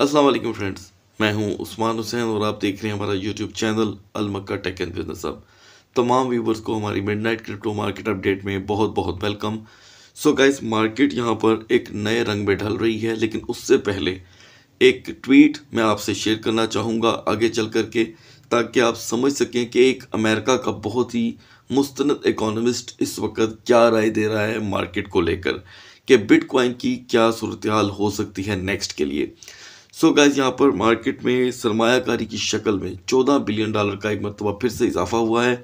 Aslam friends मैं हूं उस्मान हुसैन और आप देख रहे हैं हमारा यूट्यूब चैनल अलमक्का टेक एंड बिजनेस अब तमाम व्यूवर्स को हमारी मिडनाइट क्रिप्टो मार्केट अपडेट में बहुत बहुत वेलकम सो गाइस मार्केट यहां पर एक नए रंग में ढल रही है लेकिन उससे पहले एक ट्वीट मैं आपसे शेयर करना चाहूँगा आगे चल करके ताकि आप समझ सकें कि एक अमेरिका का बहुत ही मुस्ंद इकोनमिस्ट इस वक्त क्या राय दे रहा है मार्केट को लेकर कि बिटकॉइन की क्या सूरत हाल हो सकती है नेक्स्ट के लिए सो गाइज यहाँ पर मार्केट में सरमाकारी की शक्ल में चौदह बिलियन डॉलर का एक मरतबा फिर से इजाफा हुआ है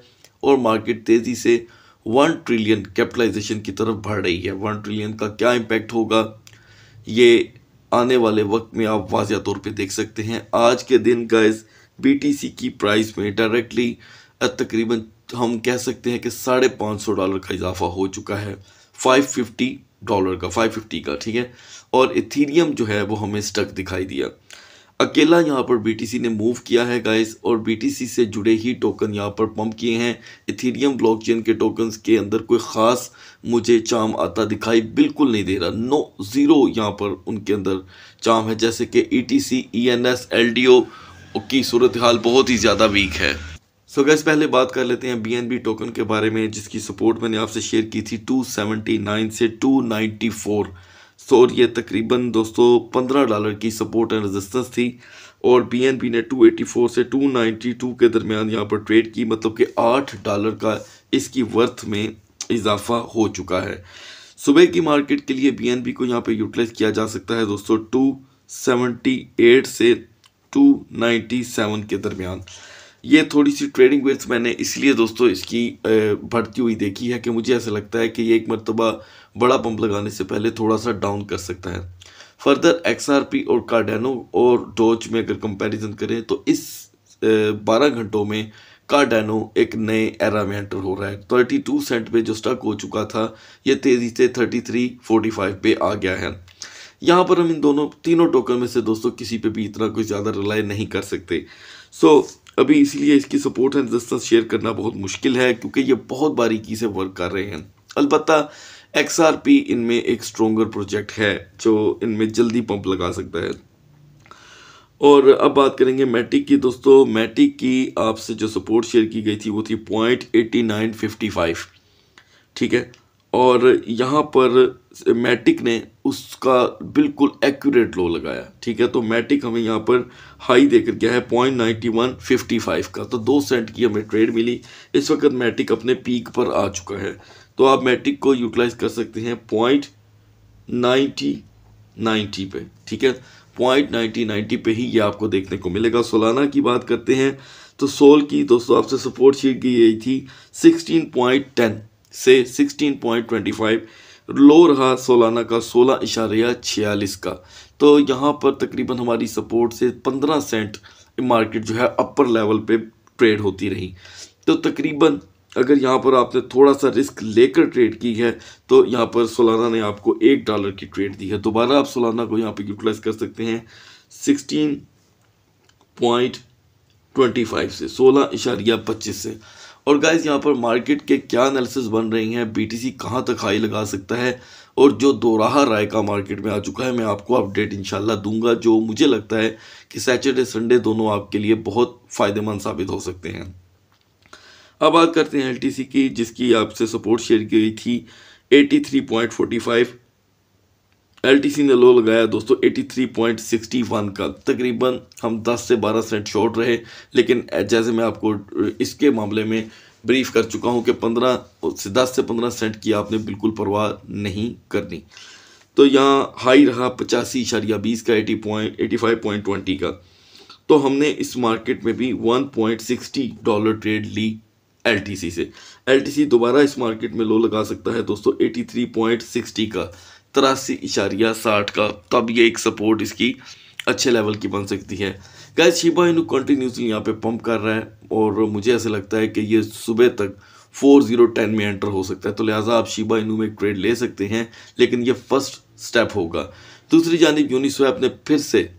और मार्केट तेज़ी से वन ट्रिलियन कैपिटलाइजेशन की तरफ बढ़ रही है वन ट्रिलियन का क्या इम्पैक्ट होगा ये आने वाले वक्त में आप वाजिया तौर पे देख सकते हैं आज के दिन गाइज बीटीसी की प्राइस में डायरेक्टली तकरीबन हम कह सकते हैं कि साढ़े पाँच सौ डॉलर का इजाफा हो चुका है फाइव फिफ्टी डॉलर का 550 का ठीक है और इथीरियम जो है वो हमें स्टक दिखाई दिया अकेला यहाँ पर बीटीसी ने मूव किया है गाइस और बीटीसी से जुड़े ही टोकन यहाँ पर पंप किए हैं इथीरियम ब्लॉकचेन के टोकन्स के अंदर कोई ख़ास मुझे चाम आता दिखाई बिल्कुल नहीं दे रहा नो ज़ीरो यहाँ पर उनके अंदर चाम है जैसे कि ई टी सी की सूरत हाल बहुत ही ज़्यादा वीक है सो so गैस पहले बात कर लेते हैं बीएनबी टोकन के बारे में जिसकी सपोर्ट मैंने आपसे शेयर की थी 279 से 294 सो so ये तकरीबन दोस्तों 15 डॉलर की सपोर्ट एंड रेजिस्टेंस थी और बीएनबी ने 284 से 292 के दरमियान यहाँ पर ट्रेड की मतलब कि 8 डॉलर का इसकी वर्थ में इजाफा हो चुका है सुबह की मार्केट के लिए बी को यहाँ पर यूटिलाइज किया जा सकता है दोस्तों एट से सेवन के दरमियान ये थोड़ी सी ट्रेडिंग वेट्स मैंने इसलिए दोस्तों इसकी बढ़ती हुई देखी है कि मुझे ऐसा लगता है कि ये एक मरतबा बड़ा पंप लगाने से पहले थोड़ा सा डाउन कर सकता है फर्दर एक्स और कार्डेनो और डोज में अगर कंपेरिजन करें तो इस बारह घंटों में कार्डेनो एक नए एरा में एंटर हो रहा है थर्टी टू सेंट पे जो स्टक हो चुका था ये तेज़ी से थर्टी थ्री फोर्टी फाइव पे आ गया है यहाँ पर हम इन दोनों तीनों टोकन में से दोस्तों किसी पे भी इतना कुछ ज़्यादा रिलाई नहीं कर सकते सो so, अभी इसीलिए इसकी सपोर्ट एंड रजिस्टेंस शेयर करना बहुत मुश्किल है क्योंकि ये बहुत बारीकी से वर्क कर रहे हैं अलबत् एक्स आर पी इनमें एक स्ट्रोंगर प्रोजेक्ट है जो इनमें जल्दी पंप लगा सकता है और अब बात करेंगे मैटिक की दोस्तों मैटिक की आपसे जो सपोर्ट शेयर की गई थी वो थी point eighty nine fifty five ठीक है और यहाँ पर मैटिक ने उसका बिल्कुल एक्यूरेट लो लगाया ठीक है तो मैटिक हमें यहाँ पर हाई देकर गया है point ninety one fifty five का तो दो सेंट की हमें ट्रेड मिली इस वक्त मैटिक अपने पीक पर आ चुका है तो आप मैटिक को यूटिलाइज कर सकते हैं पॉइंट नाइन्टी नाइन्टी पे ठीक है पॉइंट नाइन्टी नाइन्टी पे ही ये आपको देखने को मिलेगा सोलाना की बात करते हैं तो सोल की दोस्तों आपसे सपोर्ट शीट की गई थी सिक्सटीन पॉइंट टेन से sixteen point twenty five low रहा सोलाना का सोलह इशारिया छियालीस का तो यहाँ पर तकरीबन हमारी सपोर्ट से पंद्रह सेंट मार्केट जो है अपर लेवल पे ट्रेड होती रही तो तकरीबन अगर यहाँ पर आपने थोड़ा सा रिस्क लेकर ट्रेड की है तो यहाँ पर सोलाना ने आपको एक डॉलर की ट्रेड दी है दोबारा आप सोलाना को यहाँ पर यूटिलाइज कर सकते हैं सिक्सटीन पॉइंट ट्वेंटी फाइव से सोलह इशारिया पच्चीस से और गाइज यहाँ पर मार्केट के क्या एनालिसिस बन रही हैं बीटीसी कहाँ तक हाई लगा सकता है और जो दोराहा का मार्केट में आ चुका है मैं आपको अपडेट इंशाल्लाह दूंगा जो मुझे लगता है कि सैटरडे संडे दोनों आपके लिए बहुत फ़ायदेमंद साबित हो सकते हैं अब बात करते हैं एल की जिसकी आपसे सपोर्ट शेयर की गई थी फाइव एल ने लो लगाया दोस्तों 83.61 का तकरीबन हम 10 से 12 सेंट शॉर्ट रहे लेकिन जैसे मैं आपको इसके मामले में ब्रीफ कर चुका हूं कि 15 से 10 से 15 सेंट की आपने बिल्कुल परवाह नहीं करनी तो यहाँ हाई रहा पचासी इशारिया बीस का eighty point eighty five point twenty का तो हमने इस मार्केट में भी one point sixty dollar trade ली एल से एल दोबारा इस मार्केट में लो लगा सकता है दोस्तों एटी थ्री पॉइंट सिक्सटी का तिरासी इशारिया साठ का तब ये एक सपोर्ट इसकी अच्छे लेवल की बन सकती है गैस शिबा इनू कंटिन्यूसली यहाँ पे पंप कर रहा है और मुझे ऐसा लगता है कि ये सुबह तक फोर जीरो टेन में एंटर हो सकता है तो लिहाजा आप शिबा इनू में ट्रेड ले सकते हैं लेकिन ये फर्स्ट स्टेप होगा दूसरी जानब यूनिस्वैप ने फिर से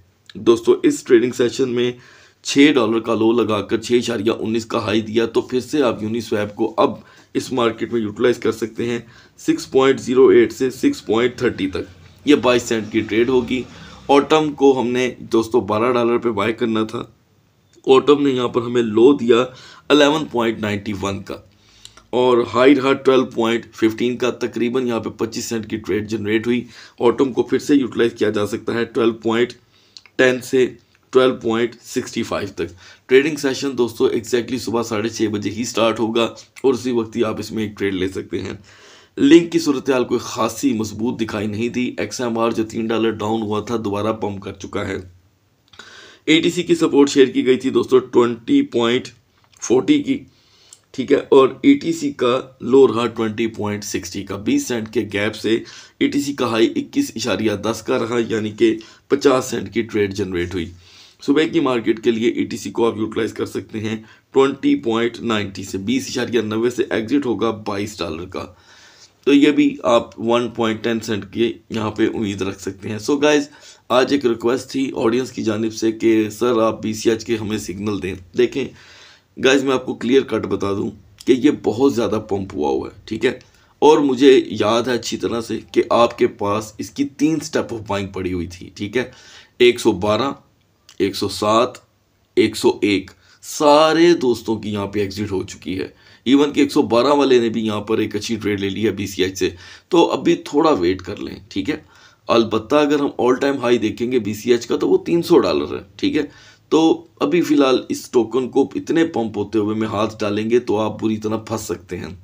दोस्तों इस ट्रेडिंग सेशन में छः डॉलर का लो लगाकर छः इशारिया उन्नीस का हाई दिया तो फिर से आप यूनिस्वैप को अब इस मार्केट में यूटिलाइज कर सकते हैं 6.08 से 6.30 तक ये 22 सेंट की ट्रेड होगी ऑटम को हमने दोस्तों 12 डॉलर पे बाय करना था ऑटम ने यहाँ पर हमें लो दिया 11.91 का और हाई रहा 12.15 का तकरीबन यहाँ पे 25 सेंट की ट्रेड जनरेट हुई ऑटम को फिर से यूटिलाइज किया जा सकता है 12.10 से 12.65 तक ट्रेडिंग सेशन दोस्तों एक्जैक्टली सुबह साढ़े छः बजे ही स्टार्ट होगा और उसी वक्त ही आप इसमें एक ट्रेड ले सकते हैं लिंक की सूरत हाल कोई खासी मजबूत दिखाई नहीं थी एक्स जो तीन डॉलर डाउन हुआ था दोबारा पम्प कर चुका है सी की सपोर्ट शेयर की गई थी दोस्तों ट्वेंटी पॉइंट फोर्टी की ठीक है और सी का लो रहा ट्वेंटी पॉइंट सिक्सटी का बीस सेंट के गैप से सी का हाई इक्कीस इशारिया दस का रहा यानी कि पचास सेंट की ट्रेड जनरेट हुई सुबह की मार्केट के लिए ई को आप यूटिलाइज कर सकते हैं ट्वेंटी पॉइंट नाइन्टी से बीस हज़ार या नब्बे से एग्जिट होगा बाईस डॉलर का तो ये भी आप वन पॉइंट टेन सेंट की यहाँ पे उम्मीद रख सकते हैं सो so गाइज आज एक रिक्वेस्ट थी ऑडियंस की जानब से कि सर आप बी के हमें सिग्नल दें देखें गाइज मैं आपको क्लियर कट बता दूँ कि ये बहुत ज़्यादा पम्प हुआ हुआ है ठीक है और मुझे याद है अच्छी तरह से कि आपके पास इसकी तीन स्टेप ऑफ बाइंग पड़ी हुई थी ठीक है एक 107, 101 सारे दोस्तों की यहाँ पे एग्जिट हो चुकी है इवन कि 112 वाले ने भी यहाँ पर एक अच्छी ट्रेड ले ली है बी से तो अभी थोड़ा वेट कर लें ठीक है अलबत् अगर हम ऑल टाइम हाई देखेंगे बी का तो वो 300 डॉलर है ठीक है तो अभी फ़िलहाल इस टोकन को इतने पंप होते हुए में हाथ डालेंगे तो आप बुरी तरह फंस सकते हैं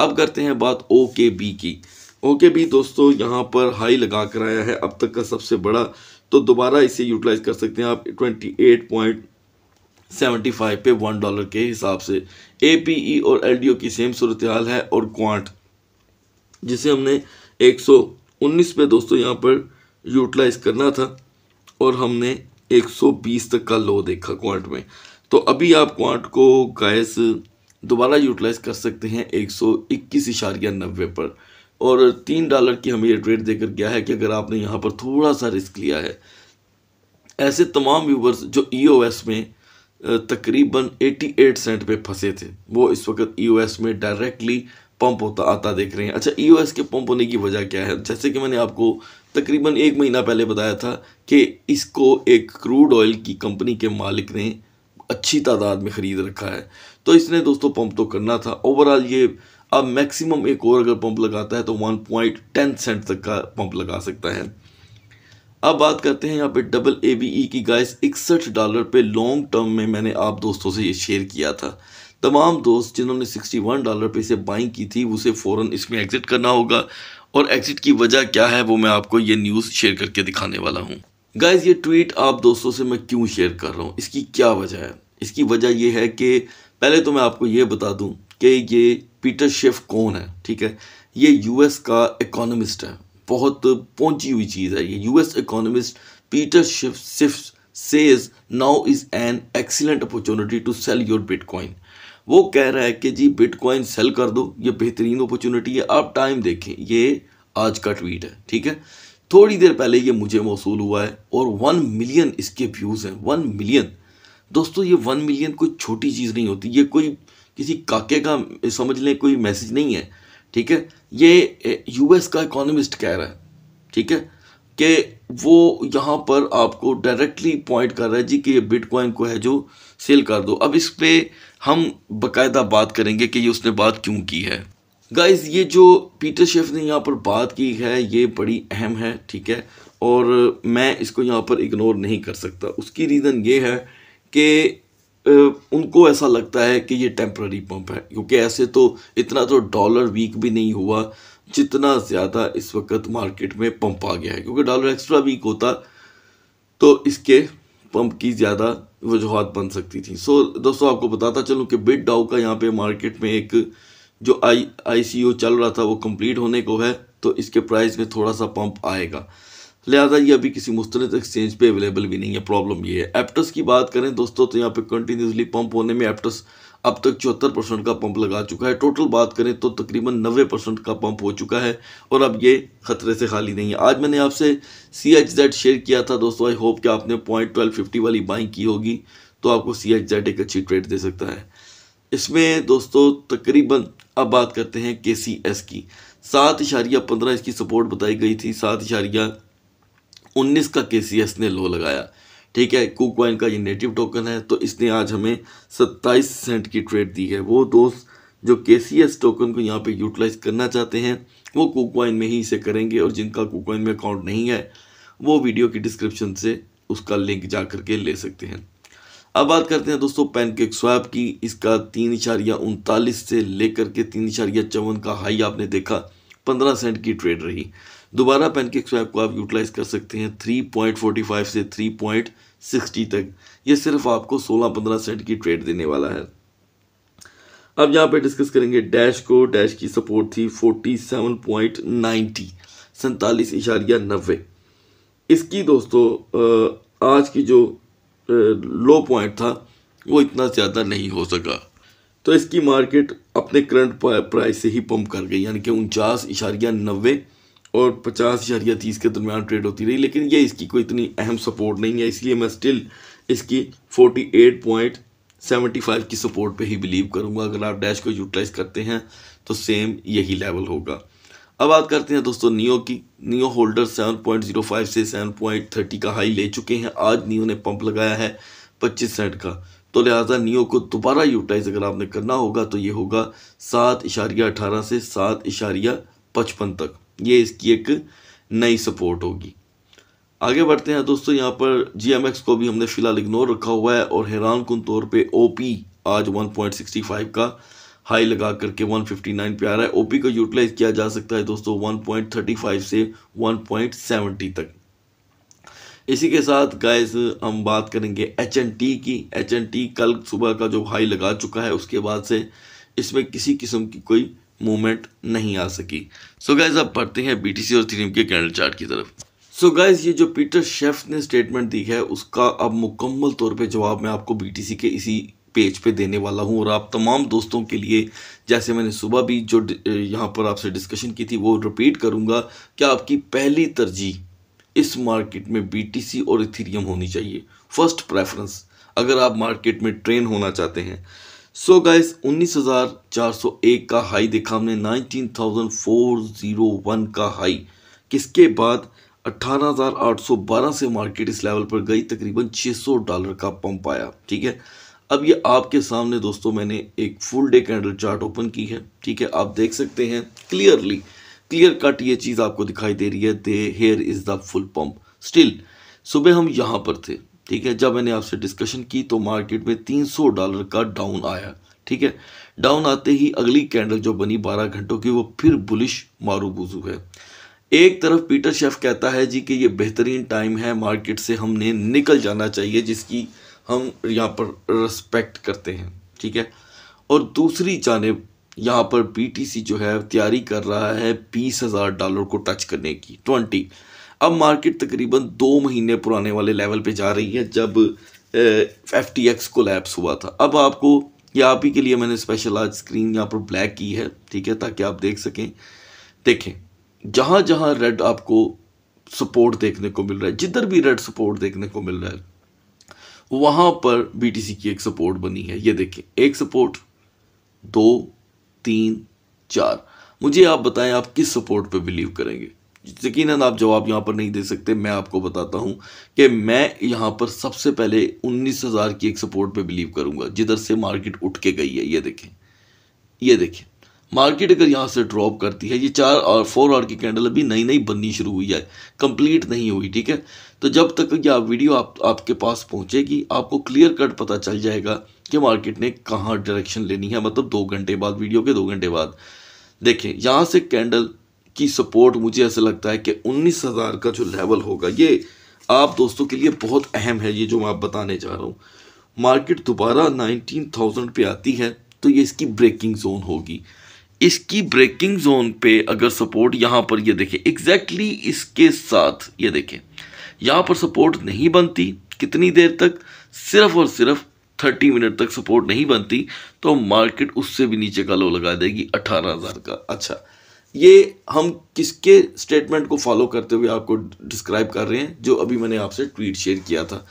अब करते हैं बात ओ की ओ दोस्तों यहाँ पर हाई लगा कर आया है अब तक का सबसे बड़ा तो दोबारा इसे यूटिलाइज कर सकते हैं आप twenty eight point seventy five पे वन डॉलर के हिसाब से ए पी ई और एल डी ओ की सेम सूरत हाल है और क्वांट जिसे हमने एक सौ उन्नीस पे दोस्तों यहाँ पर यूटिलाइज करना था और हमने एक सौ बीस तक का लो देखा क्वांट में तो अभी आप क्वांट को गैस दोबारा यूटिलाइज कर सकते हैं एक सौ इक्कीस इशारिया नब्बे पर और तीन डॉलर की हमें ये ट्रेड देकर गया है कि अगर आपने यहाँ पर थोड़ा सा रिस्क लिया है ऐसे तमाम व्यूवर्स जो ई e में तकरीबन 88 सेंट पे फंसे थे वो इस वक्त ई e में डायरेक्टली पंप होता आता देख रहे हैं अच्छा ई e के पंप होने की वजह क्या है जैसे कि मैंने आपको तकरीबन एक महीना पहले बताया था कि इसको एक क्रूड ऑयल की कंपनी के मालिक ने अच्छी तादाद में ख़रीद रखा है तो इसने दोस्तों पंप तो करना था ओवरऑल ये अब मैक्सिमम एक और अगर पंप लगाता है तो 1.10 सेंट तक का पंप लगा सकता है अब बात करते हैं यहाँ पे डबल ए बी ई की गाइस इकसठ डॉलर पे लॉन्ग टर्म में मैंने आप दोस्तों से ये शेयर किया था तमाम दोस्त जिन्होंने 61 डॉलर पे इसे बाइंग की थी उसे फ़ौरन इसमें एग्ज़िट करना होगा और एग्ज़िट की वजह क्या है वो मैं आपको ये न्यूज़ शेयर करके दिखाने वाला हूँ गाइज ये ट्वीट आप दोस्तों से मैं क्यों शेयर कर रहा हूँ इसकी क्या वजह है इसकी वजह यह है कि पहले तो मैं आपको ये बता दूँ कि ये पीटर शेफ कौन है ठीक है ये यूएस का इकोनॉमिस्ट है बहुत पहुंची हुई चीज़ है ये US economist Peter Schiff Schiff says now is an excellent opportunity to sell your bitcoin वो कह रहा है कि जी बिटकॉइन सेल कर दो ये बेहतरीन अपॉर्चुनिटी है आप टाइम देखें ये आज का ट्वीट है ठीक है थोड़ी देर पहले ये मुझे मौसू हुआ है और वन मिलियन इसके व्यूज़ हैं वन मिलियन दोस्तों ये वन मिलियन कोई छोटी चीज़ नहीं होती ये कोई किसी काके का समझ लें कोई मैसेज नहीं है ठीक है ये यूएस का इकोनॉमिस्ट कह रहा है ठीक है कि वो यहाँ पर आपको डायरेक्टली पॉइंट कर रहा है जी कि ये बिटकॉइन को है जो सेल कर दो अब इस पर हम बकायदा बात करेंगे कि ये उसने बात क्यों की है गाइस ये जो पीटर शेफ ने यहाँ पर बात की है ये बड़ी अहम है ठीक है और मैं इसको यहाँ पर इग्नोर नहीं कर सकता उसकी रीज़न ये है कि उनको ऐसा लगता है कि ये टेम्प्ररी पंप है क्योंकि ऐसे तो इतना तो डॉलर वीक भी नहीं हुआ जितना ज़्यादा इस वक्त मार्केट में पंप आ गया है क्योंकि डॉलर एक्स्ट्रा वीक होता तो इसके पंप की ज़्यादा वजूहत बन सकती थी सो दोस्तों आपको बताता चलूँ कि बिड डाउ का यहाँ पे मार्केट में एक जो आई आई सी ओ चल रहा था वो कम्प्लीट होने को है तो इसके प्राइस में थोड़ा सा पम्प आएगा लिहाजा ये अभी किसी मुस्तरद एक्सचेंज पे अवेलेबल भी नहीं है प्रॉब्लम ये है एप्टस की बात करें दोस्तों तो यहाँ पे कंटिन्यूसली पंप होने में एप्टस अब तक चौहत्तर परसेंट का पंप लगा चुका है टोटल बात करें तो तकरीबन नबे परसेंट का पंप हो चुका है और अब ये ख़तरे से खाली नहीं है आज मैंने आपसे सी एच जेड शेयर किया था दोस्तों आई होप कि आपने पॉइंट ट्वेल्व फिफ्टी वाली बाइंग की होगी तो आपको सी एच जेड एक अच्छी ट्रेड दे सकता है इसमें दोस्तों तकरीबन अब बात करते हैं के सी एस की सात इशारिया पंद्रह इसकी सपोर्ट बताई गई थी सात इशारिया 19 का के ने लो लगाया ठीक है कुकवाइन का ये नेटिव टोकन है तो इसने आज हमें 27 सेंट की ट्रेड दी है वो दोस्त जो के टोकन को यहाँ पे यूटिलाइज करना चाहते हैं वो कुकवाइन में ही इसे करेंगे और जिनका कुकवाइन में अकाउंट नहीं है वो वीडियो की डिस्क्रिप्शन से उसका लिंक जा करके ले सकते हैं अब बात करते हैं दोस्तों पैनकेक स्वैप की इसका तीन इशारिया उनतालीस से लेकर के तीन इशारिया चौवन का हाई आपने देखा पंद्रह सेंट की ट्रेड रही दोबारा पैनकेक स्वैप को आप यूटिलाइज कर सकते हैं 3.45 से 3.60 तक ये सिर्फ आपको 16-15 सेंट की ट्रेड देने वाला है अब यहाँ पे डिस्कस करेंगे डैश को डैश की सपोर्ट थी 47.90 सैंतालीस इशारिया नब्बे इसकी दोस्तों आज की जो लो पॉइंट था वो इतना ज़्यादा नहीं हो सका तो इसकी मार्केट अपने करंट प्राइस से ही पंप कर गई यानी कि उनचास इशारिया नब्बे और पचास या तीस के दरमियान ट्रेड होती रही लेकिन ये इसकी कोई इतनी अहम सपोर्ट नहीं है इसलिए मैं स्टिल इसकी forty eight point seventy five की सपोर्ट पे ही बिलीव करूँगा अगर आप डैश को यूटिलाइज करते हैं तो सेम यही लेवल होगा अब बात करते हैं दोस्तों नियो की Neo holder seven point zero five से सेवन पॉइंट थर्टी का हाई ले चुके हैं आज नियो ने पंप लगाया है पच्चीस सेंट का तो लिहाजा नियो को दोबारा यूटिलाइज अगर आपने करना होगा तो ये होगा सात इशारिया अठारह से सात इशारिया पचपन तक ये इसकी एक नई सपोर्ट होगी आगे बढ़ते हैं दोस्तों यहाँ पर जी एम एक्स को भी हमने फिलहाल इग्नोर रखा हुआ है और हैरान कन तौर पर ओ पी आज वन का हाई लगा करके 159 पे आ रहा है ओ पी को यूटिलाइज किया जा सकता है दोस्तों 1.35 से 1.70 तक इसी के साथ गाइस हम बात करेंगे एच एन टी की एच एन टी कल सुबह का जो हाई लगा चुका है उसके बाद से इसमें किसी किस्म की कोई मूवमेंट नहीं आ सकी सो so गाइज अब पढ़ते हैं बी टी सी और थीम के कैंडल चार्ट की तरफ सो so गाइज ये जो पीटर शेफ ने स्टेटमेंट दी है उसका अब मुकम्मल तौर पे जवाब मैं आपको बी टी सी के इसी पेज पे देने वाला हूँ और आप तमाम दोस्तों के लिए जैसे मैंने सुबह भी जो यहाँ पर आपसे डिस्कशन की थी वो रिपीट करूँगा कि आपकी पहली तरजीह इस मार्केट में बीटीसी और इथीरियम होनी चाहिए फर्स्ट प्रेफरेंस अगर आप मार्केट में ट्रेन होना चाहते हैं सो so गाइस 19,401 का हाई देखा हमने 19,401 का हाई किसके बाद 18,812 से मार्केट इस लेवल पर गई तकरीबन 600 डॉलर का पंप आया ठीक है अब ये आपके सामने दोस्तों मैंने एक full day candle chart open की है ठीक है आप देख सकते हैं क्लियरली क्लियर कट ये चीज़ आपको दिखाई दे रही है there here is the full pump still सुबह हम यहाँ पर थे ठीक है जब मैंने आपसे डिस्कशन की तो मार्केट में 300 डॉलर का डाउन आया ठीक है डाउन आते ही अगली कैंडल जो बनी 12 घंटों की वो फिर बुलिश मारूबुजू है एक तरफ पीटर शेफ कहता है जी कि ये बेहतरीन टाइम है मार्केट से हमने निकल जाना चाहिए जिसकी हम यहाँ पर रिस्पेक्ट करते हैं ठीक है और दूसरी जानब यहाँ पर बीटीसी जो है तैयारी कर रहा है बीस हज़ार डॉलर को टच करने की ट्वेंटी अब मार्केट तकरीबन दो महीने पुराने वाले लेवल पे जा रही है जब एफ टी एक्स लैप्स हुआ था अब आपको ये आप ही के लिए मैंने स्पेशल आज स्क्रीन यहाँ पर ब्लैक की है ठीक है ताकि आप देख सकें देखें जहाँ जहाँ रेड आपको सपोर्ट देखने को मिल रहा है जिधर भी रेड सपोर्ट देखने को मिल रहा है वहाँ पर सी की एक सपोर्ट बनी है ये देखें एक सपोर्ट दो तीन चार मुझे आप बताएं आप किस सपोर्ट पे बिलीव करेंगे यकीन आप जवाब यहाँ पर नहीं दे सकते मैं आपको बताता हूँ कि मैं यहाँ पर सबसे पहले उन्नीस हज़ार की एक सपोर्ट पे बिलीव करूँगा जिधर से मार्केट उठ के गई है ये देखें ये देखें मार्केट अगर यहाँ से ड्रॉप करती है ये चार और फोर आवर की कैंडल अभी नई नई बननी शुरू हुई है कंप्लीट नहीं हुई ठीक है तो जब तक ये आप वीडियो आप आपके पास पहुँचेगी आपको क्लियर कट पता चल जाएगा कि मार्केट ने कहाँ डायरेक्शन लेनी है मतलब दो घंटे बाद वीडियो के दो घंटे बाद देखें यहाँ से कैंडल की सपोर्ट मुझे ऐसा लगता है कि उन्नीस हज़ार का जो लेवल होगा ये आप दोस्तों के लिए बहुत अहम है ये जो मैं आप बताने जा रहा हूँ मार्केट दोबारा नाइनटीन थाउजेंड पे आती है तो ये इसकी ब्रेकिंग जोन होगी इसकी ब्रेकिंग जोन पे अगर सपोर्ट यहाँ पर ये देखें एग्जैक्टली exactly इसके साथ ये देखें यहाँ पर सपोर्ट नहीं बनती कितनी देर तक सिर्फ और सिर्फ थर्टी मिनट तक सपोर्ट नहीं बनती तो मार्केट उससे भी नीचे का लो लगा देगी अठारह हज़ार का अच्छा ये हम किसके स्टेटमेंट को फॉलो करते हुए आपको डिस्क्राइब कर रहे हैं जो अभी मैंने आपसे ट्वीट शेयर किया था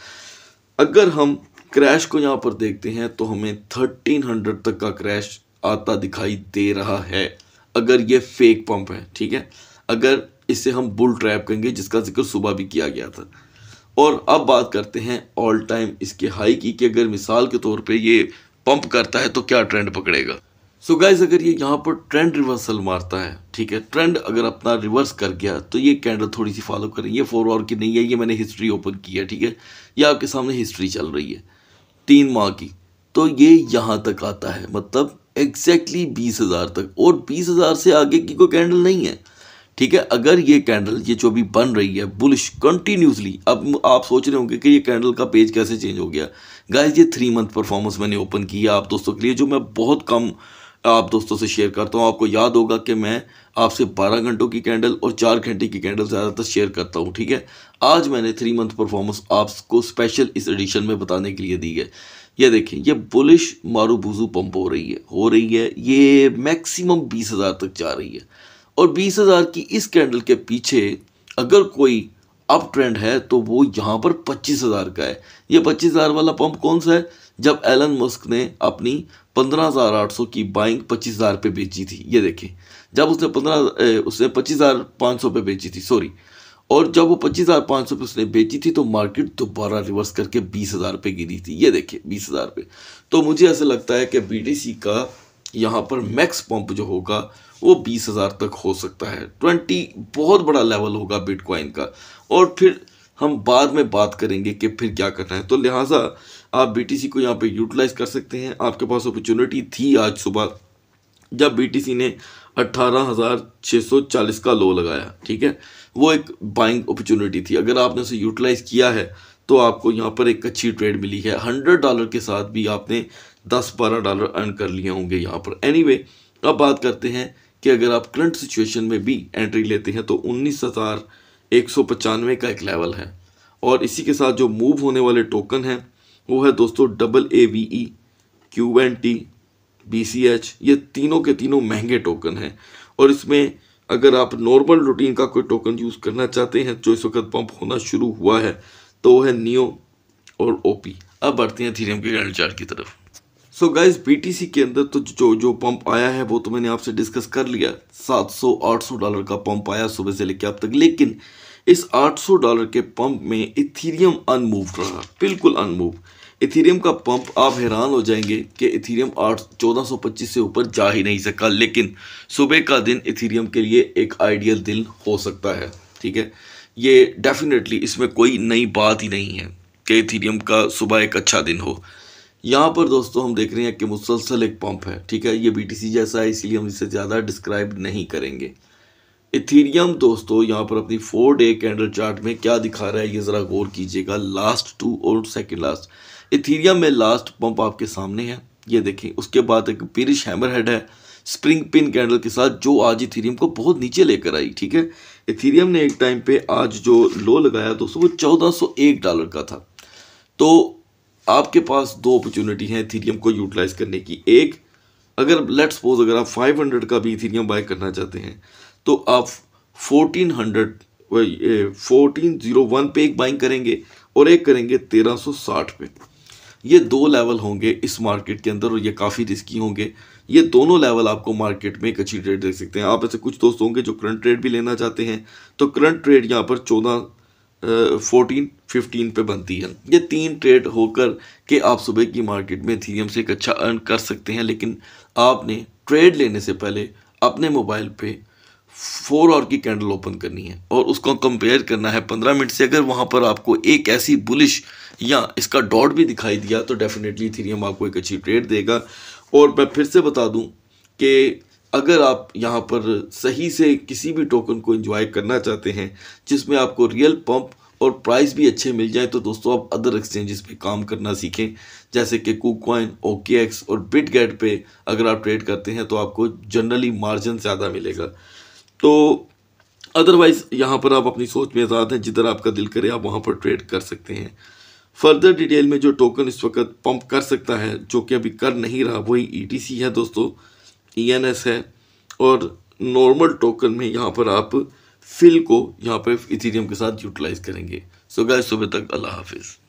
अगर हम क्रैश को यहाँ पर देखते हैं तो हमें 1300 तक का क्रैश आता दिखाई दे रहा है अगर ये फेक पंप है ठीक है अगर इसे हम बुल ट्रैप कहेंगे जिसका जिक्र सुबह भी किया गया था और अब बात करते हैं ऑल टाइम इसके हाई की कि अगर मिसाल के तौर पे ये पंप करता है तो क्या ट्रेंड पकड़ेगा सो so गाइज अगर ये यहाँ पर ट्रेंड रिवर्सल मारता है ठीक है ट्रेंड अगर अपना रिवर्स कर गया तो ये कैंडल थोड़ी सी फॉलो करें ये फोर आवर की नहीं है ये मैंने हिस्ट्री ओपन की है ठीक है ये आपके सामने हिस्ट्री चल रही है तीन माह की तो ये यहाँ तक आता है मतलब एग्जैक्टली बीस हज़ार तक और बीस हज़ार से आगे की कोई कैंडल नहीं है ठीक है अगर ये कैंडल ये जो अभी बन रही है बुलिश कंटिन्यूसली अब आप सोच रहे होंगे कि ये कैंडल का पेज कैसे चेंज हो गया गाइज ये थ्री मंथ परफॉर्मेंस मैंने ओपन की है आप दोस्तों के लिए जो मैं बहुत कम आप दोस्तों से शेयर करता हूँ आपको याद होगा कि मैं आपसे 12 घंटों की कैंडल और 4 घंटे की कैंडल ज़्यादातर शेयर करता हूँ ठीक है आज मैंने थ्री मंथ परफॉर्मेंस आपको स्पेशल इस एडिशन में बताने के लिए दी है ये देखें ये बुलिश मारू बुजू पम्प हो रही है हो रही है ये मैक्सिमम बीस हज़ार तक जा रही है और बीस हज़ार की इस कैंडल के पीछे अगर कोई अप ट्रेंड है तो वो यहाँ पर पच्चीस हज़ार का है ये पच्चीस हज़ार वाला पंप कौन सा है जब एलन मस्क ने अपनी पंद्रह हज़ार आठ सौ की बाइंग पच्चीस हज़ार पर बेची थी ये देखें जब उसने पंद्रह उसने पच्चीस हज़ार पाँच सौ पर बेची थी सॉरी और जब वो पच्चीस हज़ार पाँच सौ पर उसने बेची थी तो मार्केट दोबारा रिवर्स करके बीस हज़ार पर गिरी थी ये देखें बीस हज़ार पर तो मुझे ऐसा लगता है कि बी का यहाँ पर मैक्स पंप जो होगा वो बीस हज़ार तक हो सकता है ट्वेंटी बहुत बड़ा लेवल होगा बिटकॉइन का और फिर हम बाद में बात करेंगे कि फिर क्या करना है तो लिहाजा आप बीटीसी को यहाँ पे यूटिलाइज कर सकते हैं आपके पास अपॉर्चुनिटी थी आज सुबह जब बीटीसी ने चालीस का लो लगाया ठीक है वो एक बाइंग अपॉर्चुनिटी थी अगर आपने उसे यूटिलाइज़ किया है तो आपको यहाँ पर एक अच्छी ट्रेड मिली है हंड्रेड डॉलर के साथ भी आपने दस बारह डॉलर अर्न कर लिए होंगे यहाँ पर एनी anyway, अब बात करते हैं कि अगर आप करंट सिचुएशन में भी एंट्री लेते हैं तो उन्नीस हज़ार एक सौ पचानवे का एक लेवल है और इसी के साथ जो मूव होने वाले टोकन हैं वो है दोस्तों double A V E Q N T B C H ये तीनों के तीनों महंगे टोकन हैं और इसमें अगर आप नॉर्मल रूटीन का कोई टोकन यूज़ करना चाहते हैं जो इस वक्त पंप होना शुरू हुआ है तो वह है नियो और ओ पी अब बढ़ते हैं थीरियम के करंट चार्ट की तरफ सो गाइज बीटीसी के अंदर तो जो जो पंप आया है वो तो मैंने आपसे डिस्कस कर लिया 700 800 डॉलर का पंप आया सुबह से लेकर अब तक लेकिन इस 800 डॉलर के पंप में इथीरियम अनमूव रहा बिल्कुल अनमूव इथीरियम का पंप आप हैरान हो जाएंगे कि इथीरियम आठ चौदह सौ पच्चीस से ऊपर जा ही नहीं सका लेकिन सुबह का दिन इथीरियम के लिए एक आइडियल दिन हो सकता है ठीक है ये डेफिनेटली इसमें कोई नई बात ही नहीं है कि इथीरियम का सुबह एक अच्छा दिन हो यहाँ पर दोस्तों हम देख रहे हैं कि मुसलसल एक पंप है ठीक है ये बीटीसी जैसा है इसलिए हम इसे ज़्यादा डिस्क्राइब नहीं करेंगे इथीरियम दोस्तों यहाँ पर अपनी फोर डे कैंडल चार्ट में क्या दिखा रहा है ये ज़रा गौर कीजिएगा लास्ट टू और सेकेंड लास्ट इथीरियम में लास्ट पम्प आपके सामने है ये देखें उसके बाद एक पीरिश हैमर हेड है स्प्रिंग पिन कैंडल के साथ जो आज इथीरियम को बहुत नीचे लेकर आई ठीक है इथीरियम ने एक टाइम पे आज जो लो लगाया दोस्तों वो 1401 डॉलर का था तो आपके पास दो अपॉर्चुनिटी है इथीरियम को यूटिलाइज करने की एक अगर लेट सपोज अगर आप 500 का भी इथीरियम बाय करना चाहते हैं तो आप 1400 1401 पे एक बाइंग करेंगे और एक करेंगे 1360 पे ये दो लेवल होंगे इस मार्केट के अंदर और ये काफ़ी रिस्की होंगे ये दोनों लेवल आपको मार्केट में एक अच्छी ट्रेड देख सकते हैं आप ऐसे कुछ दोस्त होंगे जो करंट ट्रेड भी लेना चाहते हैं तो करंट ट्रेड यहाँ पर चौदह फोर्टीन फिफ्टीन पे बनती है ये तीन ट्रेड होकर के आप सुबह की मार्केट में थीरियम से एक अच्छा अर्न कर सकते हैं लेकिन आपने ट्रेड लेने से पहले अपने मोबाइल पे फोर आवर की कैंडल ओपन करनी है और उसको कंपेयर करना है पंद्रह मिनट से अगर वहाँ पर आपको एक ऐसी बुलिश या इसका डॉट भी दिखाई दिया तो डेफिनेटली थीरियम आपको एक अच्छी ट्रेड देगा और मैं फिर से बता दूँ कि अगर आप यहाँ पर सही से किसी भी टोकन को इन्जॉय करना चाहते हैं जिसमें आपको रियल पंप और प्राइस भी अच्छे मिल जाए तो दोस्तों आप अदर एक्सचेंजेस पे काम करना सीखें जैसे कि कुकवाइन ओके एक्स और गेट पे अगर आप ट्रेड करते हैं तो आपको जनरली मार्जिन ज़्यादा मिलेगा तो अदरवाइज़ यहाँ पर आप अपनी सोच में आज़ाद हैं जिधर आपका दिल करे आप वहाँ पर ट्रेड कर सकते हैं फर्दर डिटेल में जो टोकन इस वक्त पंप कर सकता है जो कि अभी कर नहीं रहा वही ई e है दोस्तों ई एन एस है और नॉर्मल टोकन में यहाँ पर आप फिल को यहाँ पर इथीरियम के साथ यूटिलाइज करेंगे सो गाय सुबह तक अल्लाह हाफिज़